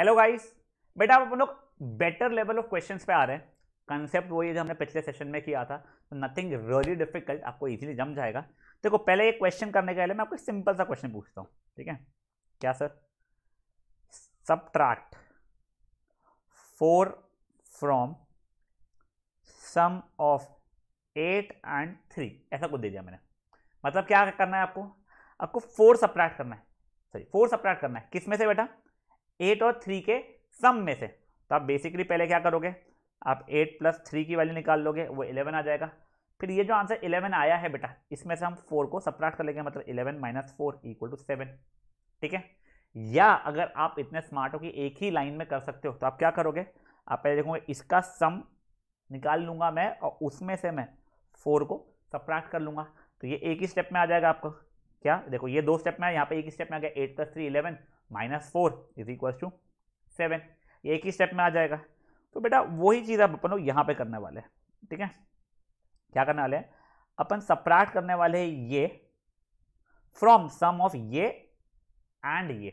hello guys बेटा आप लोग बेटर लेवल ऑफ क्वेश्चंस पे आ रहे हैं कंसेप्ट वही है जो हमने पिछले सेशन में किया था तो नथिंग रियली डिफिकल्ट आपको इजीली जम जाएगा देखो पहले एक क्वेश्चन करने के पहले मैं आपको सिंपल सा क्वेश्चन पूछता हूँ ठीक है क्या sir subtract four from sum of eight and three ऐसा कुछ दे दिया मैंने मतलब क्या करना है आपको आपको फोर सब्ट्रैक्ट करना है सॉरी फोर सब्ट्रैक्ट करना है किस में से बेटा एट और थ्री के सम में से तो आप बेसिकली पहले क्या करोगे आप एट प्लस थ्री की वैल्यू निकाल लोगे वो इलेवन आ जाएगा फिर ये जो आंसर इलेवन आया है बेटा इसमें से हम फोर को सप्राट कर लेंगे मतलब eleven minus four equal to seven ठीक है या अगर आप इतने स्मार्ट हो कि एक ही लाइन में कर सकते हो तो आप क्या करोगे आप पहले देखोगे इसका सम निकाल लूंगा मैं और उसमें से मैं फोर को सप्राट कर लूंगा तो ये एक ही स्टेप में आ जाएगा आपको क्या देखो ये दो स्टेप में यहाँ पे एक ही स्टेप में आ गया eight plus three eleven minus four is equal to seven एक ही स्टेप में आ जाएगा तो बेटा वही चीज़ आप अपन लोग यहाँ पे करने वाले हैं ठीक है क्या करने वाले हैं अपन सप्राट करने वाले हैं ये फ्रॉम सम ऑफ ये एंड ये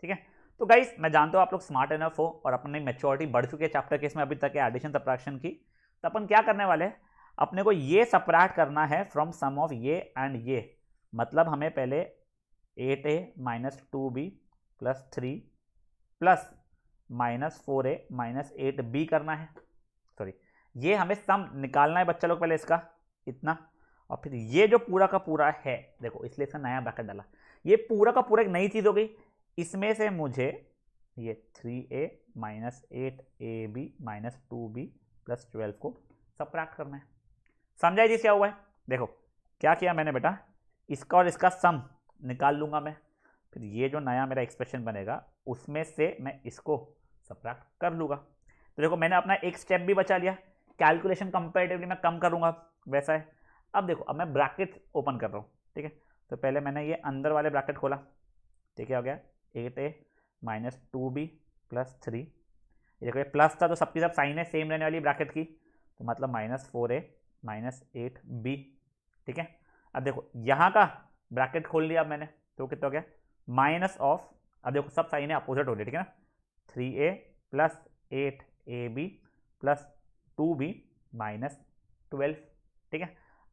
ठीक है तो गाइस मैं जानता हूँ आप लोग स्मार्ट इनफ हो और अपनी मेच्योरिटी बढ़ चुकी है चैप्टर केस में अभी तक एडिशन सप्राक्शन की तो अपन क्या करने वाले हैं अपने को ये सप्राट करना है फ्रॉम सम ऑफ ये एंड ये मतलब हमें पहले eight a minus two b plus three plus minus four a minus eight b करना है सॉरी ये हमें सम निकालना है बच्चा लोग पहले इसका इतना और फिर ये जो पूरा का पूरा है देखो इसलिए इसका नया ब्रैकेट डाला ये पूरा का पूरा एक नई चीज़ हो गई इसमें से मुझे ये three a minus eight a b minus two b plus twelve को सप्रैक्ट करना है समझाइए जी क्या हुआ है देखो क्या किया मैंने बेटा इसका और इसका सम निकाल लूँगा मैं फिर ये जो नया मेरा एक्सप्रेशन बनेगा उसमें से मैं इसको सप्रैक्ट कर लूँगा तो देखो मैंने अपना एक स्टेप भी बचा लिया कैलकुलेशन कंपेरेटिवली मैं कम करूँगा वैसा है अब देखो अब मैं ब्रैकेट ओपन कर रहा हूँ ठीक है तो पहले मैंने ये अंदर वाले ब्रैकेट खोला ठीक है हो गया eight a minus two b plus three ये देखो ये प्लस था तो सबकी सब साइन है सेम रहने वाली ब्रैकेट की तो मतलब minus four a minus eight b ठीक है अब देखो यहाँ का ब्रैकेट खोल लिया अब मैंने तो कितना हो गया माइनस ऑफ अब देखो सब साइन है अपोजिट हो रही ठीक है ना three a plus eight a b plus two b minus twelve ठीक है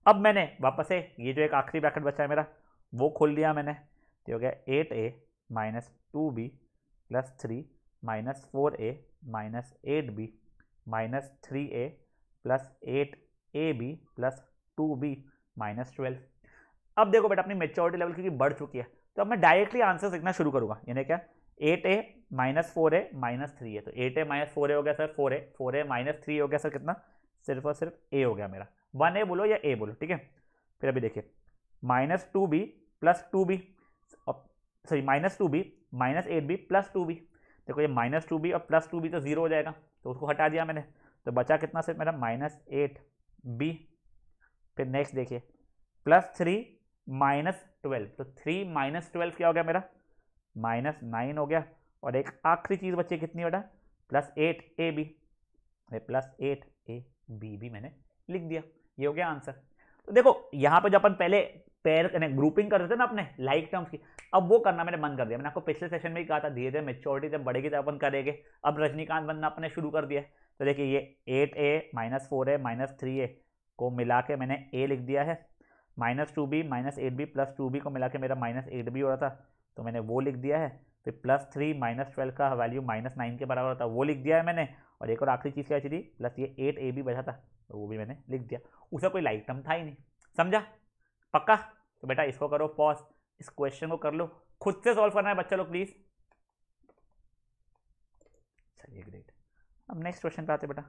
अब मैंने वापस से ये जो एक आखिरी ब्रैकेट बचा है मेरा वो खोल दिया मैंने तो हो गया eight a minus two b plus three minus four a minus eight b minus three a plus eight a b plus two b minus twelve अब देखो बेटा अपनी मेच्योरिटी लेवल क्योंकि बढ़ चुकी है तो अब मैं डायरेक्टली आंसर लिखना शुरू करूँगा यानी क्या eight a minus four a minus three है तो eight a minus four a हो गया sir four a four a minus three हो गया सर कितना सिर्फ और सिर्फ ए हो गया मेरा वन ए बोलो या ए बोलो ठीक है फिर अभी देखिए minus two b plus two b sorry minus two b minus eight b plus two b देखो ये माइनस टू बी और प्लस टू बी तो जीरो हो जाएगा तो उसको हटा दिया मैंने तो बचा कितना सिर्फ मेरा माइनस एट बी फिर नेक्स्ट देखिए प्लस थ्री माइनस ट्वेल्व तो थ्री माइनस ट्वेल्व क्या हो गया मेरा माइनस नाइन हो गया और एक आखिरी चीज़ बच्चे कितनी बेटा plus eight a b plus eight a b भी मैंने लिख दिया ये हो गया आंसर तो देखो यहाँ पे जब अपन पहले यानी ग्रुपिंग कर रहे थे ना अपने लाइक टर्म्स की अब वो करना मैंने बंद कर दिया मैंने आपको पिछले सेशन में ही कहा था धीरे धीरे मेच्योरिटी जब बढ़ेगी तो अपन करेंगे अब रजनीकांत बनना अपने शुरू कर दिया तो देखिए ये eight a minus four a minus three a को मिला के मैंने ए लिख दिया है minus two b minus eight b plus two b को मिला के मेरा माइनस एट बी हो रहा था तो मैंने वो लिख दिया है फिर प्लस थ्री माइनस ट्वेल्व का वैल्यू माइनस नाइन के बराबर होता है वो लिख दिया है मैंने और एक और आखिरी चीज़ क्या थी प्लस ये एट ए बी बचा था तो वो भी मैंने लिख दिया उसका कोई लाइक टर्म था ही नहीं समझा पक्का तो बेटा इसको करो पॉज इस क्वेश्चन को कर लो खुद से सॉल्व करना है बच्चा लोग प्लीज़ चलिए ग्रेट अब नेक्स्ट क्वेश्चन पे आते बेटा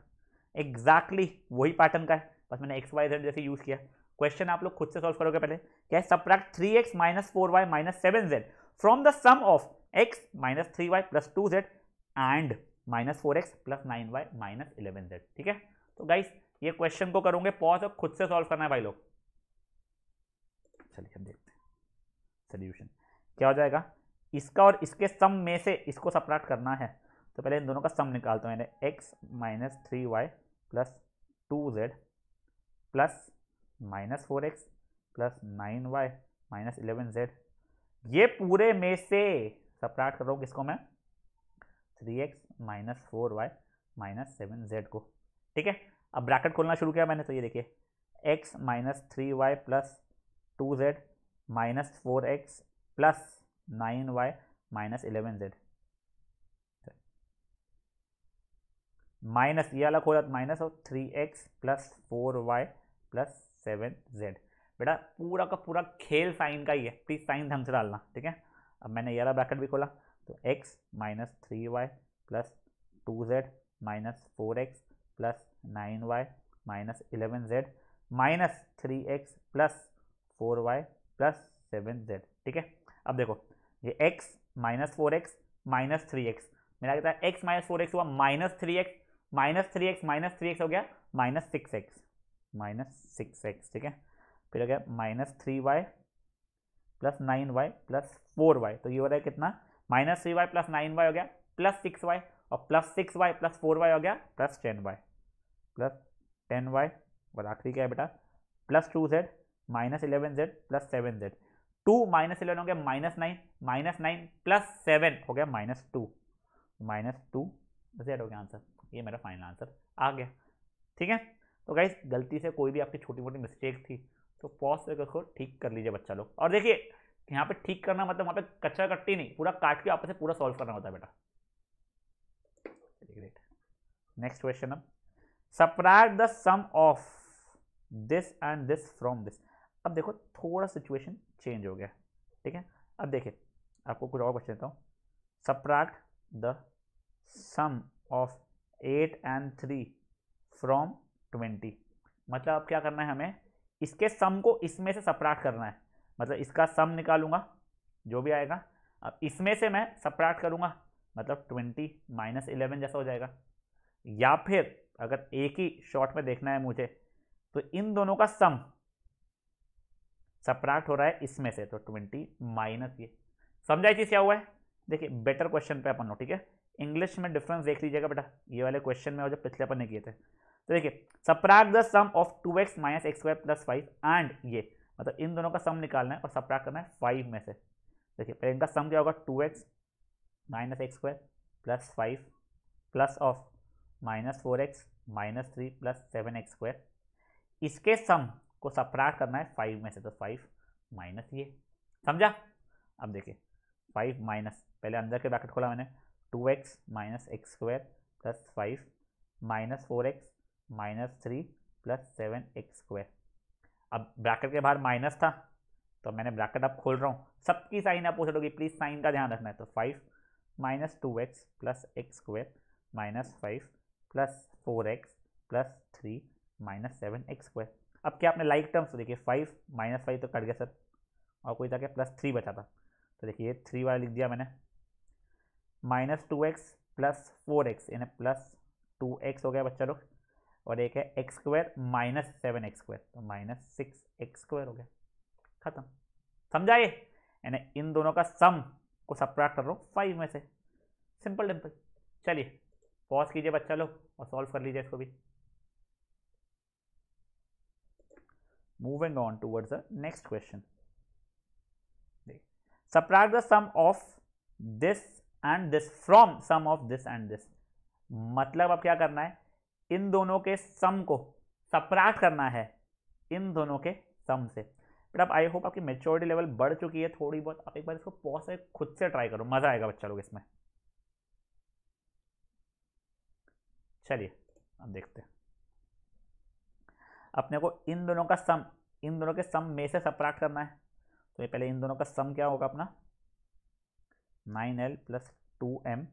एग्जैक्टली exactly वही पैटर्न का है बस मैंने एक्स वाई जेड जैसे यूज़ किया क्वेश्चन आप लोग खुद से सॉल्व करोगे पहले क्या है subtract three x minus four y minus seven z from the sum of x minus three y plus two z and minus four x plus nine y minus eleven z ठीक है तो guys ये question को करोगे pause और खुद से solve करना है भाई लोग चलिए हम देखते हैं सोल्यूशन क्या हो जाएगा इसका और इसके सम में से इसको सप्राट करना है तो पहले इन दोनों का सम निकालता हूँ मैंने x minus three y plus two z plus minus four x plus nine y minus eleven z ये पूरे में से सप्राट कर रहा हूँ किसको मैं three x minus four y minus seven z को ठीक है अब ब्रैकेट खोलना शुरू किया मैंने तो ये देखिए x minus three y plus two z minus four x plus nine y minus eleven z minus ये अलग हो जाता माइनस और three x plus four y plus seven z बेटा पूरा का पूरा खेल साइन का ही है प्लीज़ साइन ढंग से डालना ठीक है अब मैंने यारा ब्रैकेट भी खोला तो x minus three y plus two z minus four x plus nine y minus eleven z minus three x plus four y plus seven z ठीक है अब देखो ये x minus four x minus three x मेरा कहता है x minus four x हुआ minus three x minus three x minus three x हो गया minus six x minus six x ठीक है फिर हो गया minus three y plus nine y plus four y तो ये हो रहा है कितना minus three y plus nine y हो गया प्लस सिक्स वाई और plus six y plus four y हो गया plus ten y plus ten y और आखिरी क्या है बेटा plus two z minus eleven z plus seven z two minus eleven हो गया minus nine minus nine plus seven हो गया minus two minus two z हो गया आंसर ये मेरा फाइनल आंसर आ गया ठीक है तो गाइज गलती से कोई भी आपकी छोटी मोटी मिस्टेक थी तो पॉज करके उसको ठीक कर लीजिए बच्चा लोग और देखिए यहाँ पे ठीक करना मतलब वहाँ पे कच्चा कट्टी नहीं पूरा काट के आपसे पूरा सॉल्व करना होता है बेटा ग्रेट नेक्स्ट क्वेश्चन अब subtract the sum of this and this from this अब देखो थोड़ा सिचुएशन चेंज हो गया ठीक है अब देखिए आपको कुछ और क्वेश्चन देता हूँ subtract the sum of eight and three from twenty मतलब अब क्या करना है हमें इसके सम को इसमें से सप्राट करना है मतलब इसका सम निकालूंगा जो भी आएगा अब इसमें से मैं सप्राट करूंगा मतलब ट्वेंटी माइनस इलेवन जैसा हो जाएगा या फिर अगर एक ही शॉट में देखना है मुझे तो इन दोनों का सम सप्राट हो रहा है इसमें से तो ट्वेंटी माइनस ये समझाई चीज़ क्या हुआ है देखिए बेटर क्वेश्चन पे अपन लोग ठीक है इंग्लिश में डिफरेंस देख लीजिएगा बेटा ये वाले क्वेश्चन में और जो पिछले अपन ने किए थे तो देखिए subtract the sum of two x minus x square plus five and ये मतलब इन दोनों का सम निकालना है और सप्राक करना है फाइव में से देखिए पहले इनका सम क्या होगा two x minus x square plus five plus of minus four x minus three plus seven x square इसके सम को सप्राट करना है फाइव में से तो फाइव माइनस ये समझा अब देखिए फाइव माइनस पहले अंदर के ब्रैकेट खोला मैंने two x minus x square plus five minus four x minus three plus seven x square अब ब्रैकेट के बाहर माइनस था तो मैंने ब्रैकेट अब खोल रहा हूँ सबकी साइन अपोजिट होगी प्लीज़ साइन का ध्यान रखना है तो five minus two x plus x square minus five plus four x plus three minus seven x square अब क्या आपने लाइक टर्म्स देखिए फाइव माइनस फाइव तो कट गया सर और कोई था क्या प्लस थ्री बचा था तो देखिए ये थ्री वाला लिख दिया मैंने minus two x plus four x यानी प्लस टू एक्स हो गया बच्चा लोग और एक है x square minus seven x square तो माइनस सिक्स एक्स स्क्वायर हो गया खत्म समझाइए यानी इन दोनों का सम को सप्रैक्ट कर रहा हूँ फाइव में से सिंपल डिम्पल चलिए पॉज कीजिए बच्चा लोग और सॉल्व कर लीजिए इसको भी moving on towards the next question subtract the sum of this and this from sum of this and this मतलब अब क्या करना है इन दोनों के सम को सप्राट करना है इन दोनों के सम से बट अब आई होप आपकी मेच्योरिटी लेवल बढ़ चुकी है थोड़ी बहुत आप एक बार इसको पॉज से खुद से ट्राई करो मज़ा आएगा बच्चा लोग इसमें चलिए अब देखते हैं अपने को इन दोनों का सम इन दोनों के सम में से सप्राट करना है तो ये पहले इन दोनों का सम क्या होगा अपना nine l plus two m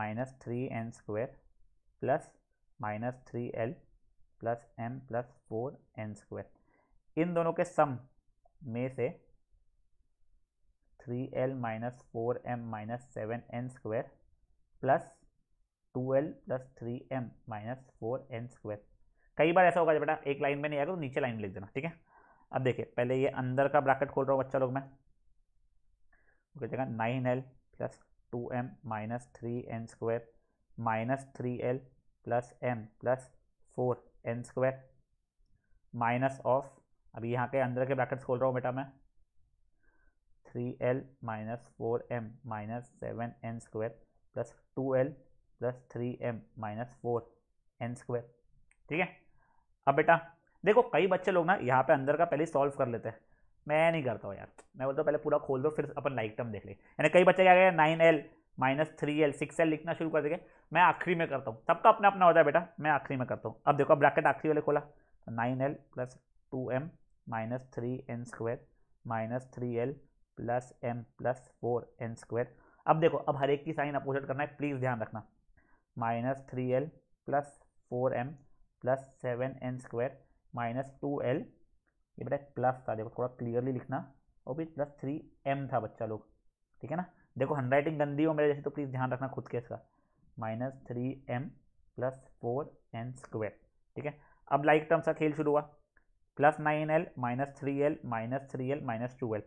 minus three n square plus minus three l plus m plus four n square इन दोनों के सम में से three l minus four m minus seven n square plus two l plus three m minus four n square कई बार ऐसा होगा जब बेटा एक लाइन में नहीं आएगा तो नीचे लाइन में लिख देना ठीक है अब देखिए पहले ये अंदर का ब्रैकेट खोल रहा हूँ बच्चा लोग मैं देखा nine l plus two m minus three n square minus three l plus m plus four n square minus of अभी यहाँ के अंदर के ब्रैकेट्स खोल रहा हूँ बेटा मैं three l minus four m minus seven n square plus two l plus three m minus four n square ठीक है अब बेटा देखो कई बच्चे लोग ना यहाँ पे अंदर का पहले सॉल्व कर लेते हैं मैं नहीं करता हूँ यार मैं बोलता हूँ पहले पूरा खोल दो फिर अपन लाइक टर्म देख ले यानी कई बच्चे क्या कहें nine l minus three l six l लिखना शुरू कर देंगे मैं आखिरी में करता हूँ सबका अपना अपना होता है बेटा मैं आखिरी में करता हूँ अब देखो ब्रैकेट आखिरी वाले खोला तो nine l plus two m minus three n square minus three l plus m plus four n square अब देखो अब हर एक की साइन अपोजिट करना है प्लीज़ ध्यान रखना minus three l plus four m plus seven n square minus two l ये बेटा प्लस था देखो थोड़ा क्लियरली लिखना और भी प्लस थ्री एम था बच्चा लोग ठीक है ना देखो हैंड राइटिंग गंदी हो मेरे जैसे तो प्लीज़ ध्यान रखना खुद के इसका minus three m plus four n square ठीक है अब लाइक टर्म्स का खेल शुरू हुआ plus nine l minus three l minus three l minus two l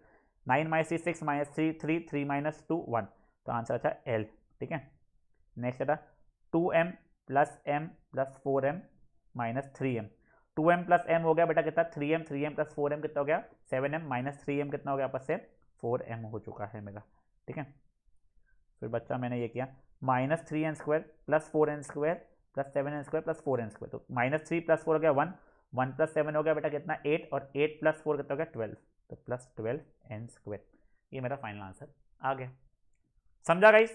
nine minus three six minus three three three minus two one तो answer अच्छा l ठीक है नेक्स्ट आता two m plus m plus four m minus three m two m plus m हो गया बेटा कितना three M three m plus four m कितना हो गया seven m minus three m कितना हो गया आपस से फोर एम हो चुका है मेरा ठीक है फिर बच्चा मैंने ये किया minus three n square plus four n square plus seven n square plus four n square तो माइनस थ्री प्लस फोर हो गया वन वन प्लस सेवन हो गया बेटा कितना एट और एट प्लस फोर कितना हो गया ट्वेल्व तो प्लस ट्वेल्व एन स्क्वायर ये मेरा फाइनल आंसर आ गया समझा गाइस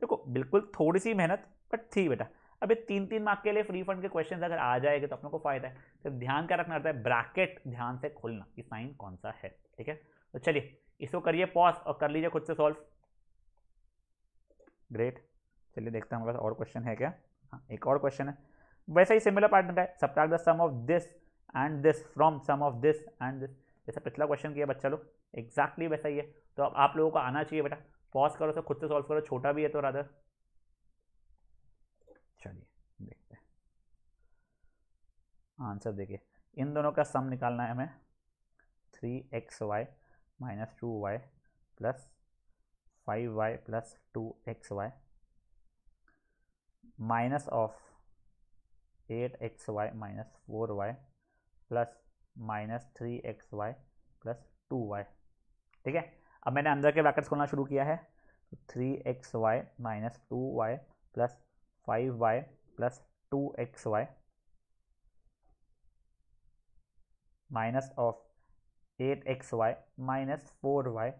देखो बिल्कुल थोड़ी सी मेहनत बट थी बेटा अब ये तीन तीन मार्क के लिए फ्री फंड के क्वेश्चन अगर आ जाएंगे तो अपने को फायदा है तो ध्यान क्या रखना पड़ता है ब्रैकेट ध्यान से खोलना कि साइन कौन सा है ठीक है तो चलिए इसको करिए पॉज और कर लीजिए खुद से सॉल्व ग्रेट चलिए देखते हैं हमारे पास और क्वेश्चन है क्या हाँ एक और क्वेश्चन है वैसा ही सिमिलर पार्टनर है सप्टाक the sum of this and this from sum of this and this जैसा पिछला क्वेश्चन किया बच्चा लोग एग्जैक्टली वैसा ही है तो अब आप लोगों को आना चाहिए बेटा पॉज करो सो खुद से सॉल्व करो छोटा भी है तो राधर चलिए देखते हैं आंसर देखिए इन दोनों का सम निकालना है हमें three x y minus two y plus five y plus two x y minus of eight x y minus four y plus minus three x y plus two y ठीक है अब मैंने अंदर के ब्रैकेट्स खोलना शुरू किया है three x y minus two y plus five y plus two x y minus of eight x y minus four y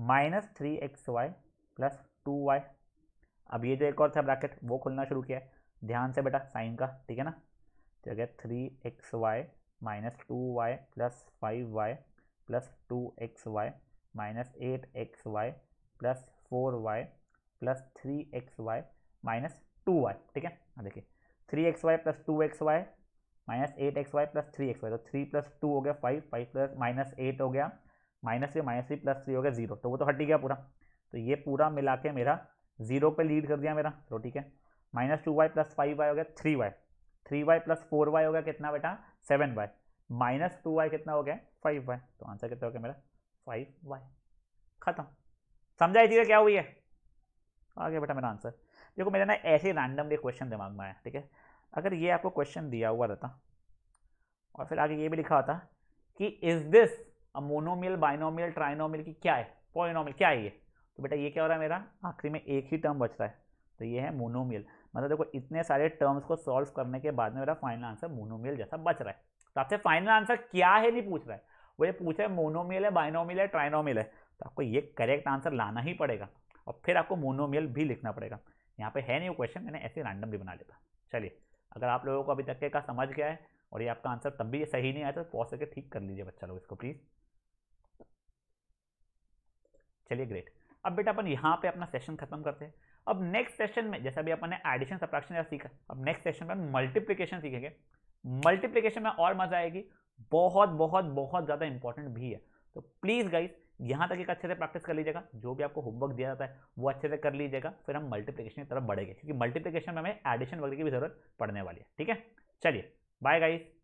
minus three x y plus two y अब ये जो एक और था ब्रैकेट वो खुलना शुरू किया है ध्यान से बेटा साइन का ठीक है ना तो क्या three x y minus two y plus five y plus two x y minus eight x y plus four y plus three x y minus two y ठीक है हाँ देखिए three x y plus two x y minus eight x y plus three x y तो three plus two हो गया five five plus minus eight हो गया minus three minus three plus three हो गया जीरो तो वो तो हट ही गया पूरा तो ये पूरा मिला के मेरा जीरो पे लीड कर दिया मेरा तो ठीक है minus two y plus five y हो गया three y three y plus four y हो गया कितना बेटा seven y minus two y कितना हो गया फाइव वाई तो आंसर कितना हो गया मेरा फाइव वाई खत्म समझाई थी क्या हुई है आ गया बेटा मेरा आंसर देखो मेरा ना ऐसे रैंडमली क्वेश्चन दिमाग में आया ठीक है अगर ये आपको क्वेश्चन दिया हुआ रहता और फिर आगे ये भी लिखा होता कि इज दिस अब मोनोमियल बाइनोमियल ट्राइनोमियल की क्या है पोलिनोमियल क्या है ये तो बेटा ये क्या हो रहा है मेरा आखिरी में एक ही टर्म बच रहा है तो ये है मोनोमियल मतलब देखो इतने सारे टर्म्स को सॉल्व करने के बाद में मेरा फाइनल आंसर मोनोमियल जैसा बच रहा है तो आपसे फाइनल आंसर क्या है नहीं पूछ रहा है वो ये पूछ रहा है मोनोमियल है बाइनोमियल है ट्राइनोमियल है तो आपको ये करेक्ट आंसर लाना ही पड़ेगा और फिर आपको मोनोमियल भी लिखना पड़ेगा यहाँ पे है नहीं वो क्वेश्चन मैंने ऐसे रैंडम भी बना लेता चलिए अगर आप लोगों को अभी तक का समझ गया है और ये आपका आंसर तब भी सही नहीं आया तो पॉज करके ठीक कर लीजिए बच्चा लोग इसको प्लीज़ चलिए ग्रेट अब बेटा अपन यहाँ पे अपना सेशन खत्म करते हैं अब नेक्स्ट सेशन में जैसा भी अपन ने एडिशन सब्ट्रैक्शन सीखा अब नेक्स्ट सेशन में मल्टीप्लीकेशन सीखेंगे मल्टीप्लीकेशन में और मजा आएगी बहुत बहुत बहुत ज़्यादा इंपॉर्टेंट भी है तो प्लीज़ गाइज यहाँ तक एक अच्छे से प्रैक्टिस कर लीजिएगा जो भी आपको होमवर्क दिया जाता है वो अच्छे से कर लीजिएगा फिर हम मल्टीप्लीकेशन की तरफ बढ़ेंगे क्योंकि मल्टीप्लीकेशन में हमें एडिशन वगैरह की भी जरूरत पड़ने वाली है ठीक है चलिए बाय गाइज